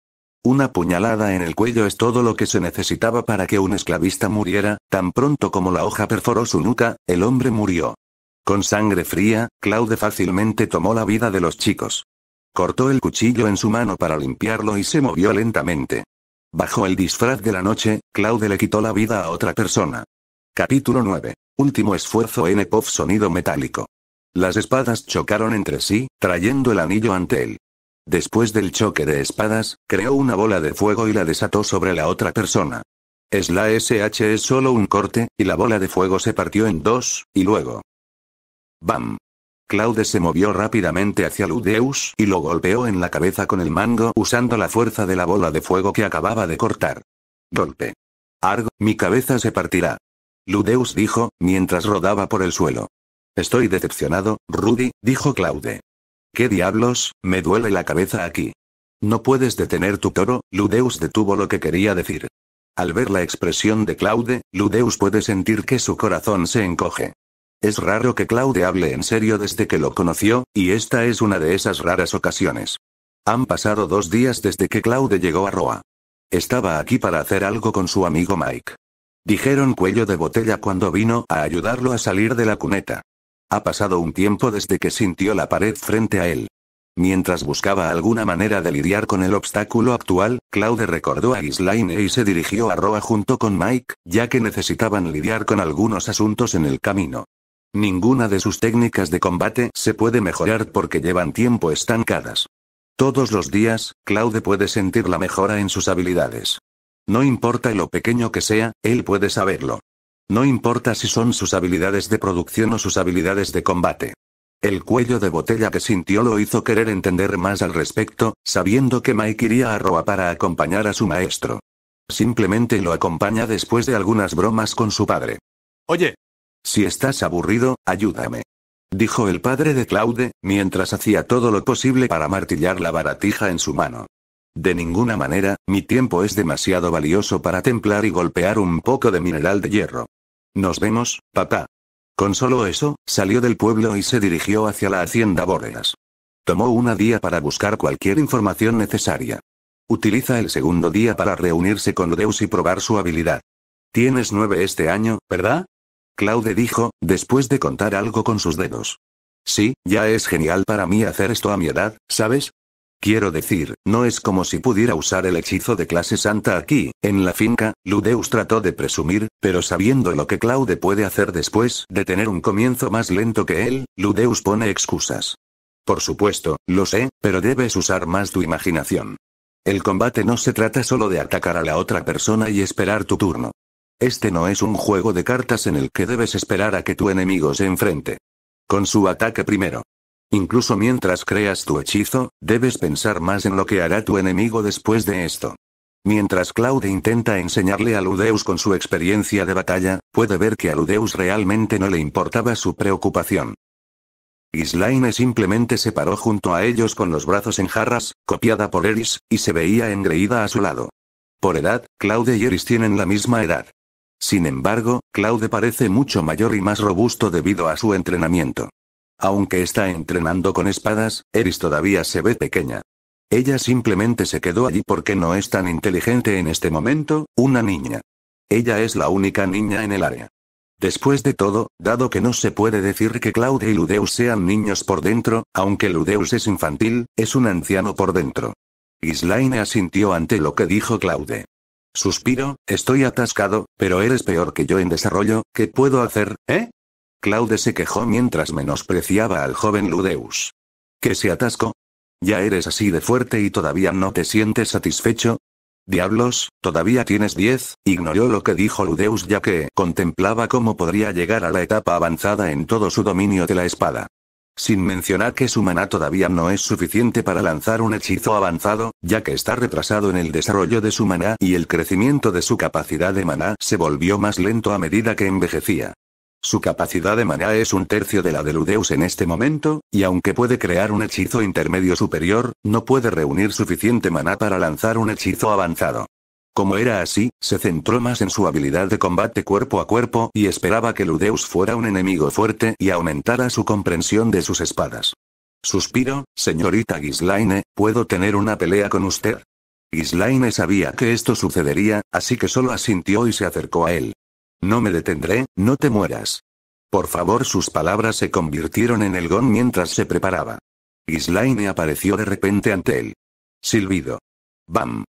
Una puñalada en el cuello es todo lo que se necesitaba para que un esclavista muriera, tan pronto como la hoja perforó su nuca, el hombre murió. Con sangre fría, Claude fácilmente tomó la vida de los chicos. Cortó el cuchillo en su mano para limpiarlo y se movió lentamente. Bajo el disfraz de la noche, Claude le quitó la vida a otra persona. Capítulo 9. Último esfuerzo en Pop sonido metálico. Las espadas chocaron entre sí, trayendo el anillo ante él. Después del choque de espadas, creó una bola de fuego y la desató sobre la otra persona. Es la SH es solo un corte, y la bola de fuego se partió en dos, y luego, ¡Bam! Claude se movió rápidamente hacia Ludeus y lo golpeó en la cabeza con el mango usando la fuerza de la bola de fuego que acababa de cortar. Golpe. Argo, mi cabeza se partirá. Ludeus dijo, mientras rodaba por el suelo. Estoy decepcionado, Rudy, dijo Claude. ¿Qué diablos? Me duele la cabeza aquí. No puedes detener tu toro, Ludeus detuvo lo que quería decir. Al ver la expresión de Claude, Ludeus puede sentir que su corazón se encoge. Es raro que Claude hable en serio desde que lo conoció, y esta es una de esas raras ocasiones. Han pasado dos días desde que Claude llegó a Roa. Estaba aquí para hacer algo con su amigo Mike. Dijeron cuello de botella cuando vino a ayudarlo a salir de la cuneta. Ha pasado un tiempo desde que sintió la pared frente a él. Mientras buscaba alguna manera de lidiar con el obstáculo actual, Claude recordó a Islaine e y se dirigió a Roa junto con Mike, ya que necesitaban lidiar con algunos asuntos en el camino. Ninguna de sus técnicas de combate se puede mejorar porque llevan tiempo estancadas. Todos los días, Claude puede sentir la mejora en sus habilidades. No importa lo pequeño que sea, él puede saberlo. No importa si son sus habilidades de producción o sus habilidades de combate. El cuello de botella que sintió lo hizo querer entender más al respecto, sabiendo que Mike iría a Roa para acompañar a su maestro. Simplemente lo acompaña después de algunas bromas con su padre. Oye, si estás aburrido, ayúdame. Dijo el padre de Claude, mientras hacía todo lo posible para martillar la baratija en su mano. De ninguna manera, mi tiempo es demasiado valioso para templar y golpear un poco de mineral de hierro. Nos vemos, papá. Con solo eso, salió del pueblo y se dirigió hacia la hacienda Bóreas. Tomó una día para buscar cualquier información necesaria. Utiliza el segundo día para reunirse con Deus y probar su habilidad. Tienes nueve este año, ¿verdad? Claude dijo, después de contar algo con sus dedos. Sí, ya es genial para mí hacer esto a mi edad, ¿sabes? Quiero decir, no es como si pudiera usar el hechizo de clase santa aquí, en la finca, Ludeus trató de presumir, pero sabiendo lo que Claude puede hacer después de tener un comienzo más lento que él, Ludeus pone excusas. Por supuesto, lo sé, pero debes usar más tu imaginación. El combate no se trata solo de atacar a la otra persona y esperar tu turno. Este no es un juego de cartas en el que debes esperar a que tu enemigo se enfrente. Con su ataque primero. Incluso mientras creas tu hechizo, debes pensar más en lo que hará tu enemigo después de esto. Mientras Claude intenta enseñarle a Ludeus con su experiencia de batalla, puede ver que a Ludeus realmente no le importaba su preocupación. Gislaine simplemente se paró junto a ellos con los brazos en jarras, copiada por Eris, y se veía engreída a su lado. Por edad, Claude y Eris tienen la misma edad. Sin embargo, Claude parece mucho mayor y más robusto debido a su entrenamiento. Aunque está entrenando con espadas, Eris todavía se ve pequeña. Ella simplemente se quedó allí porque no es tan inteligente en este momento, una niña. Ella es la única niña en el área. Después de todo, dado que no se puede decir que Claude y Ludeus sean niños por dentro, aunque Ludeus es infantil, es un anciano por dentro. Islaine asintió ante lo que dijo Claude. Suspiro, estoy atascado, pero eres peor que yo en desarrollo, ¿qué puedo hacer, eh? Claude se quejó mientras menospreciaba al joven Ludeus. ¿Que se atascó? ¿Ya eres así de fuerte y todavía no te sientes satisfecho? Diablos, todavía tienes 10, ignoró lo que dijo Ludeus ya que contemplaba cómo podría llegar a la etapa avanzada en todo su dominio de la espada. Sin mencionar que su maná todavía no es suficiente para lanzar un hechizo avanzado, ya que está retrasado en el desarrollo de su maná y el crecimiento de su capacidad de maná se volvió más lento a medida que envejecía. Su capacidad de maná es un tercio de la de Ludeus en este momento, y aunque puede crear un hechizo intermedio superior, no puede reunir suficiente maná para lanzar un hechizo avanzado. Como era así, se centró más en su habilidad de combate cuerpo a cuerpo y esperaba que Ludeus fuera un enemigo fuerte y aumentara su comprensión de sus espadas. Suspiro, señorita Gislaine, ¿puedo tener una pelea con usted? Gislaine sabía que esto sucedería, así que solo asintió y se acercó a él. No me detendré, no te mueras. Por favor, sus palabras se convirtieron en el gong mientras se preparaba. Gislaine apareció de repente ante él. Silbido. Bam.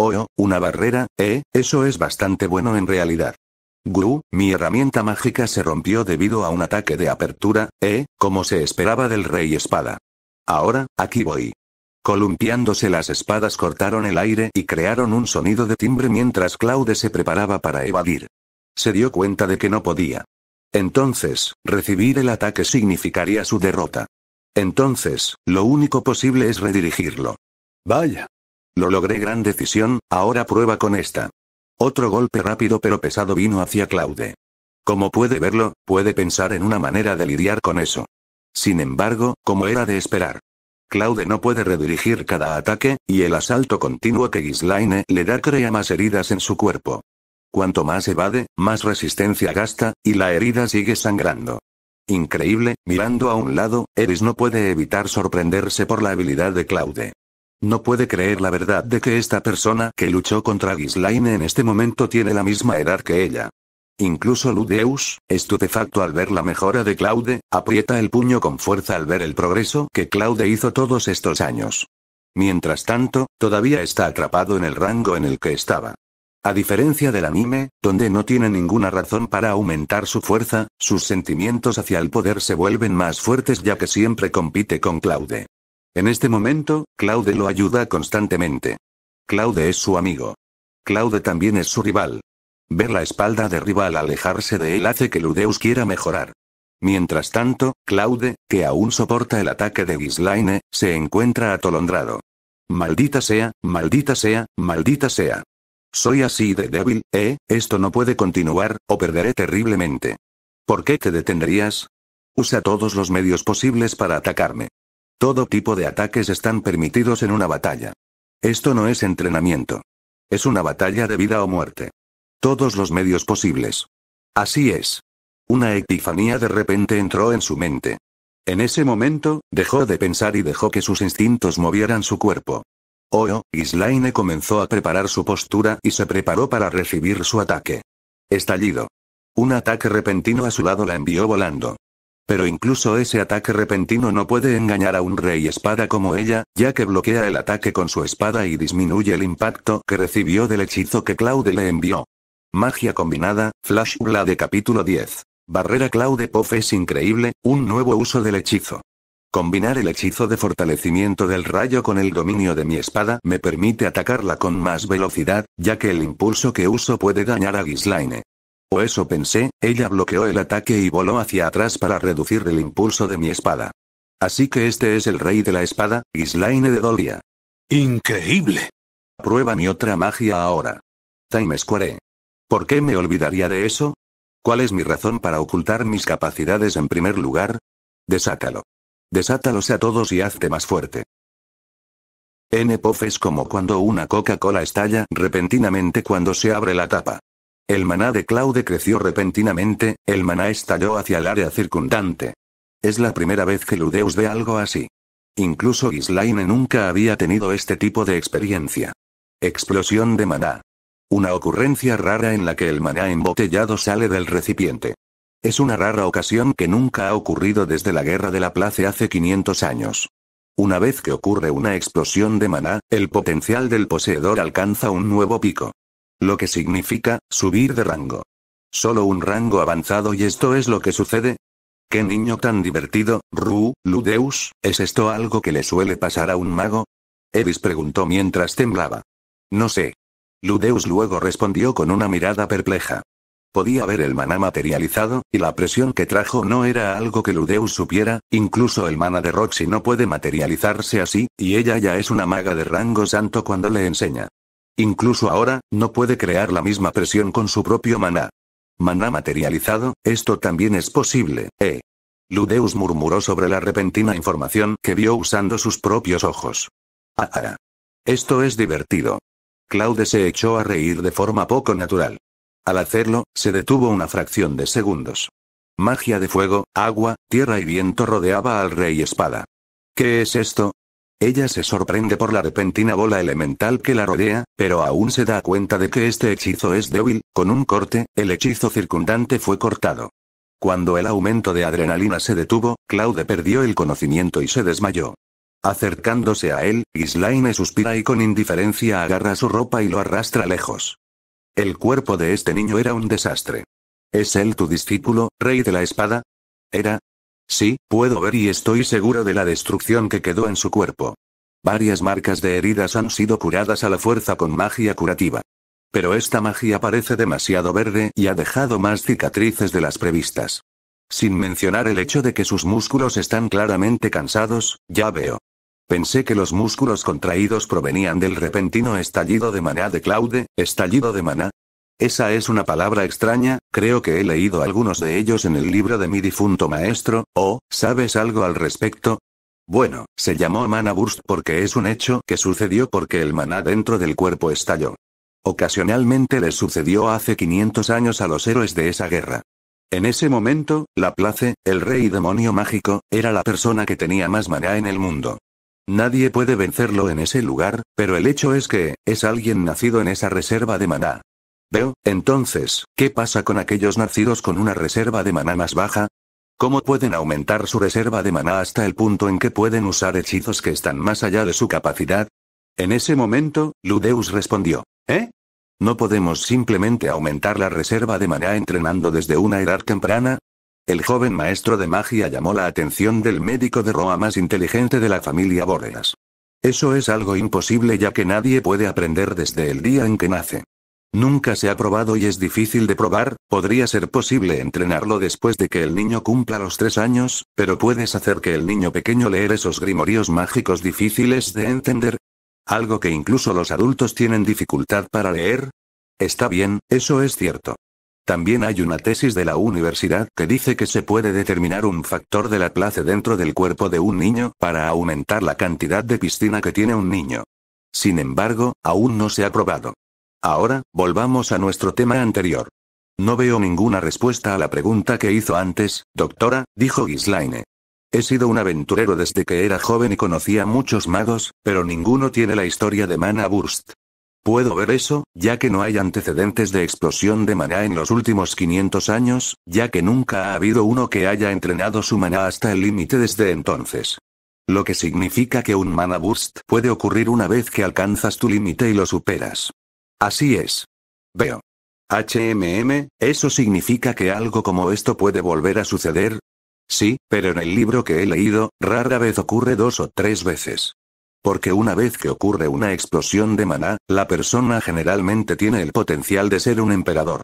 Oh, oh, una barrera, eh, eso es bastante bueno en realidad. Gru, mi herramienta mágica se rompió debido a un ataque de apertura, eh, como se esperaba del rey espada. Ahora, aquí voy. Columpiándose las espadas cortaron el aire y crearon un sonido de timbre mientras Claude se preparaba para evadir. Se dio cuenta de que no podía. Entonces, recibir el ataque significaría su derrota. Entonces, lo único posible es redirigirlo. Vaya, lo logré gran decisión, ahora prueba con esta. Otro golpe rápido pero pesado vino hacia Claude. Como puede verlo, puede pensar en una manera de lidiar con eso. Sin embargo, como era de esperar. Claude no puede redirigir cada ataque, y el asalto continuo que Gislaine le da crea más heridas en su cuerpo. Cuanto más evade, más resistencia gasta, y la herida sigue sangrando. Increíble, mirando a un lado, Eris no puede evitar sorprenderse por la habilidad de Claude. No puede creer la verdad de que esta persona que luchó contra Gislaine en este momento tiene la misma edad que ella. Incluso Ludeus, estupefacto al ver la mejora de Claude, aprieta el puño con fuerza al ver el progreso que Claude hizo todos estos años. Mientras tanto, todavía está atrapado en el rango en el que estaba. A diferencia del anime, donde no tiene ninguna razón para aumentar su fuerza, sus sentimientos hacia el poder se vuelven más fuertes ya que siempre compite con Claude. En este momento, Claude lo ayuda constantemente. Claude es su amigo. Claude también es su rival. Ver la espalda de rival al alejarse de él hace que Ludeus quiera mejorar. Mientras tanto, Claude, que aún soporta el ataque de Gislaine, se encuentra atolondrado. Maldita sea, maldita sea, maldita sea. Soy así de débil, eh, esto no puede continuar, o perderé terriblemente. ¿Por qué te detendrías? Usa todos los medios posibles para atacarme. Todo tipo de ataques están permitidos en una batalla. Esto no es entrenamiento. Es una batalla de vida o muerte. Todos los medios posibles. Así es. Una epifanía de repente entró en su mente. En ese momento, dejó de pensar y dejó que sus instintos movieran su cuerpo. oh, oh Islaine comenzó a preparar su postura y se preparó para recibir su ataque. Estallido. Un ataque repentino a su lado la envió volando. Pero incluso ese ataque repentino no puede engañar a un rey espada como ella, ya que bloquea el ataque con su espada y disminuye el impacto que recibió del hechizo que Claude le envió. Magia combinada, Flash de capítulo 10. Barrera Claude Poff es increíble, un nuevo uso del hechizo. Combinar el hechizo de fortalecimiento del rayo con el dominio de mi espada me permite atacarla con más velocidad, ya que el impulso que uso puede dañar a Gislaine. O eso pensé, ella bloqueó el ataque y voló hacia atrás para reducir el impulso de mi espada. Así que este es el rey de la espada, Islaine de Dolia. Increíble. Prueba mi otra magia ahora. Time Square. ¿Por qué me olvidaría de eso? ¿Cuál es mi razón para ocultar mis capacidades en primer lugar? Desátalo. Desátalos a todos y hazte más fuerte. n es como cuando una Coca-Cola estalla repentinamente cuando se abre la tapa. El maná de Claude creció repentinamente, el maná estalló hacia el área circundante. Es la primera vez que Ludeus ve algo así. Incluso Gislaine nunca había tenido este tipo de experiencia. Explosión de maná. Una ocurrencia rara en la que el maná embotellado sale del recipiente. Es una rara ocasión que nunca ha ocurrido desde la Guerra de la Place hace 500 años. Una vez que ocurre una explosión de maná, el potencial del poseedor alcanza un nuevo pico. Lo que significa, subir de rango. Solo un rango avanzado y esto es lo que sucede. ¡Qué niño tan divertido, Ru, Ludeus! ¿Es esto algo que le suele pasar a un mago? Eris preguntó mientras temblaba. No sé. Ludeus luego respondió con una mirada perpleja. Podía ver el mana materializado, y la presión que trajo no era algo que Ludeus supiera, incluso el mana de Roxy no puede materializarse así, y ella ya es una maga de rango santo cuando le enseña. Incluso ahora, no puede crear la misma presión con su propio maná. Maná materializado, esto también es posible, ¿eh? Ludeus murmuró sobre la repentina información que vio usando sus propios ojos. Ah, ah, ah, Esto es divertido. Claude se echó a reír de forma poco natural. Al hacerlo, se detuvo una fracción de segundos. Magia de fuego, agua, tierra y viento rodeaba al rey espada. ¿Qué es esto? Ella se sorprende por la repentina bola elemental que la rodea, pero aún se da cuenta de que este hechizo es débil, con un corte, el hechizo circundante fue cortado. Cuando el aumento de adrenalina se detuvo, Claude perdió el conocimiento y se desmayó. Acercándose a él, Islaine suspira y con indiferencia agarra su ropa y lo arrastra lejos. El cuerpo de este niño era un desastre. ¿Es él tu discípulo, rey de la espada? Era, Sí, puedo ver y estoy seguro de la destrucción que quedó en su cuerpo. Varias marcas de heridas han sido curadas a la fuerza con magia curativa. Pero esta magia parece demasiado verde y ha dejado más cicatrices de las previstas. Sin mencionar el hecho de que sus músculos están claramente cansados, ya veo. Pensé que los músculos contraídos provenían del repentino estallido de maná de Claude, estallido de maná, esa es una palabra extraña, creo que he leído algunos de ellos en el libro de mi difunto maestro, ¿o sabes algo al respecto? Bueno, se llamó mana burst porque es un hecho que sucedió porque el maná dentro del cuerpo estalló. Ocasionalmente le sucedió hace 500 años a los héroes de esa guerra. En ese momento, la place, el rey demonio mágico, era la persona que tenía más maná en el mundo. Nadie puede vencerlo en ese lugar, pero el hecho es que, es alguien nacido en esa reserva de maná. Veo, entonces, ¿qué pasa con aquellos nacidos con una reserva de maná más baja? ¿Cómo pueden aumentar su reserva de maná hasta el punto en que pueden usar hechizos que están más allá de su capacidad? En ese momento, Ludeus respondió, ¿eh? ¿No podemos simplemente aumentar la reserva de maná entrenando desde una edad temprana? El joven maestro de magia llamó la atención del médico de Roa más inteligente de la familia Bóreas. Eso es algo imposible ya que nadie puede aprender desde el día en que nace. Nunca se ha probado y es difícil de probar, podría ser posible entrenarlo después de que el niño cumpla los tres años, pero puedes hacer que el niño pequeño leer esos grimoríos mágicos difíciles de entender. Algo que incluso los adultos tienen dificultad para leer. Está bien, eso es cierto. También hay una tesis de la universidad que dice que se puede determinar un factor de la clase dentro del cuerpo de un niño para aumentar la cantidad de piscina que tiene un niño. Sin embargo, aún no se ha probado. Ahora, volvamos a nuestro tema anterior. No veo ninguna respuesta a la pregunta que hizo antes, doctora, dijo Gislaine. He sido un aventurero desde que era joven y conocía muchos magos, pero ninguno tiene la historia de Mana Burst. Puedo ver eso, ya que no hay antecedentes de explosión de Mana en los últimos 500 años, ya que nunca ha habido uno que haya entrenado su Mana hasta el límite desde entonces. Lo que significa que un mana burst puede ocurrir una vez que alcanzas tu límite y lo superas. Así es. Veo. HMM, ¿eso significa que algo como esto puede volver a suceder? Sí, pero en el libro que he leído, rara vez ocurre dos o tres veces. Porque una vez que ocurre una explosión de maná, la persona generalmente tiene el potencial de ser un emperador.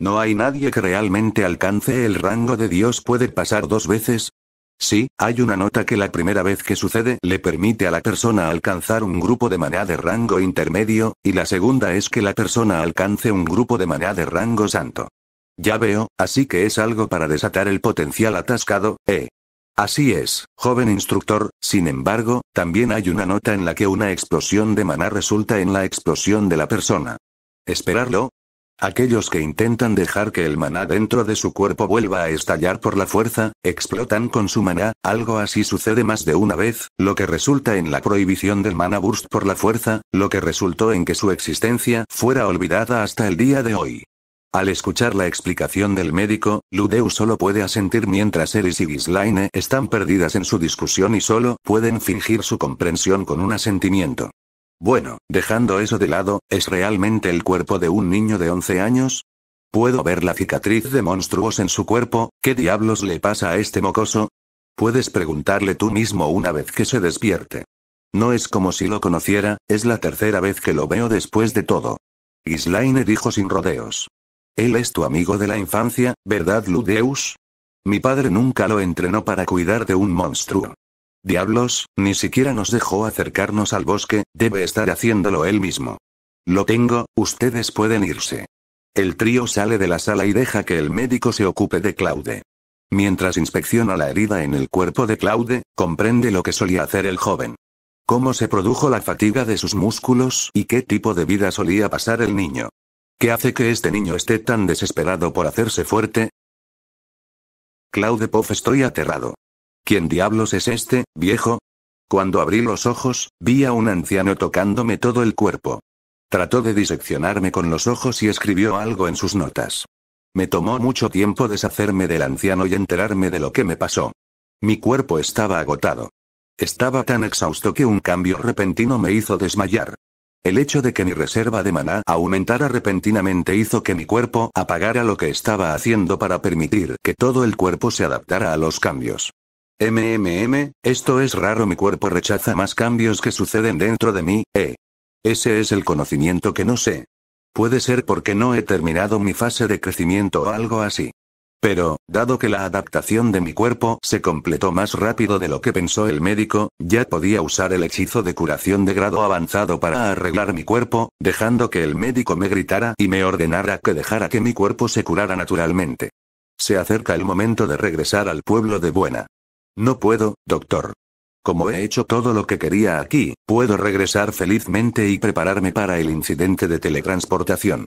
No hay nadie que realmente alcance el rango de Dios puede pasar dos veces, Sí, hay una nota que la primera vez que sucede le permite a la persona alcanzar un grupo de maná de rango intermedio, y la segunda es que la persona alcance un grupo de maná de rango santo. Ya veo, así que es algo para desatar el potencial atascado, ¿eh? Así es, joven instructor, sin embargo, también hay una nota en la que una explosión de maná resulta en la explosión de la persona. Esperarlo, Aquellos que intentan dejar que el maná dentro de su cuerpo vuelva a estallar por la fuerza, explotan con su maná, algo así sucede más de una vez, lo que resulta en la prohibición del mana burst por la fuerza, lo que resultó en que su existencia fuera olvidada hasta el día de hoy. Al escuchar la explicación del médico, Ludeu solo puede asentir mientras Eris y Gislaine están perdidas en su discusión y solo pueden fingir su comprensión con un asentimiento. Bueno, dejando eso de lado, ¿es realmente el cuerpo de un niño de 11 años? Puedo ver la cicatriz de monstruos en su cuerpo, ¿qué diablos le pasa a este mocoso? Puedes preguntarle tú mismo una vez que se despierte. No es como si lo conociera, es la tercera vez que lo veo después de todo. Islaine dijo sin rodeos. Él es tu amigo de la infancia, ¿verdad Ludeus? Mi padre nunca lo entrenó para cuidar de un monstruo. Diablos, ni siquiera nos dejó acercarnos al bosque, debe estar haciéndolo él mismo. Lo tengo, ustedes pueden irse. El trío sale de la sala y deja que el médico se ocupe de Claude. Mientras inspecciona la herida en el cuerpo de Claude, comprende lo que solía hacer el joven. Cómo se produjo la fatiga de sus músculos y qué tipo de vida solía pasar el niño. ¿Qué hace que este niño esté tan desesperado por hacerse fuerte? Claude Poff, estoy aterrado. ¿Quién diablos es este, viejo? Cuando abrí los ojos, vi a un anciano tocándome todo el cuerpo. Trató de diseccionarme con los ojos y escribió algo en sus notas. Me tomó mucho tiempo deshacerme del anciano y enterarme de lo que me pasó. Mi cuerpo estaba agotado. Estaba tan exhausto que un cambio repentino me hizo desmayar. El hecho de que mi reserva de maná aumentara repentinamente hizo que mi cuerpo apagara lo que estaba haciendo para permitir que todo el cuerpo se adaptara a los cambios. MMM, esto es raro, mi cuerpo rechaza más cambios que suceden dentro de mí, eh. Ese es el conocimiento que no sé. Puede ser porque no he terminado mi fase de crecimiento o algo así. Pero, dado que la adaptación de mi cuerpo se completó más rápido de lo que pensó el médico, ya podía usar el hechizo de curación de grado avanzado para arreglar mi cuerpo, dejando que el médico me gritara y me ordenara que dejara que mi cuerpo se curara naturalmente. Se acerca el momento de regresar al pueblo de Buena. No puedo, doctor. Como he hecho todo lo que quería aquí, puedo regresar felizmente y prepararme para el incidente de teletransportación.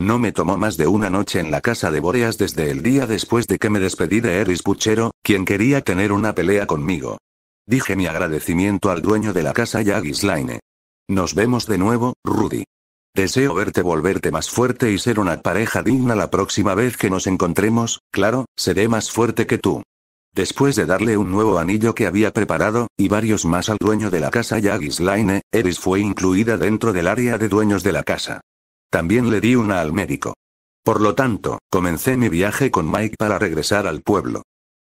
No me tomó más de una noche en la casa de Boreas desde el día después de que me despedí de Eris Puchero, quien quería tener una pelea conmigo. Dije mi agradecimiento al dueño de la casa Jagislaine. Nos vemos de nuevo, Rudy. Deseo verte volverte más fuerte y ser una pareja digna la próxima vez que nos encontremos, claro, seré más fuerte que tú. Después de darle un nuevo anillo que había preparado, y varios más al dueño de la casa Yagis Line, Eris fue incluida dentro del área de dueños de la casa. También le di una al médico. Por lo tanto, comencé mi viaje con Mike para regresar al pueblo.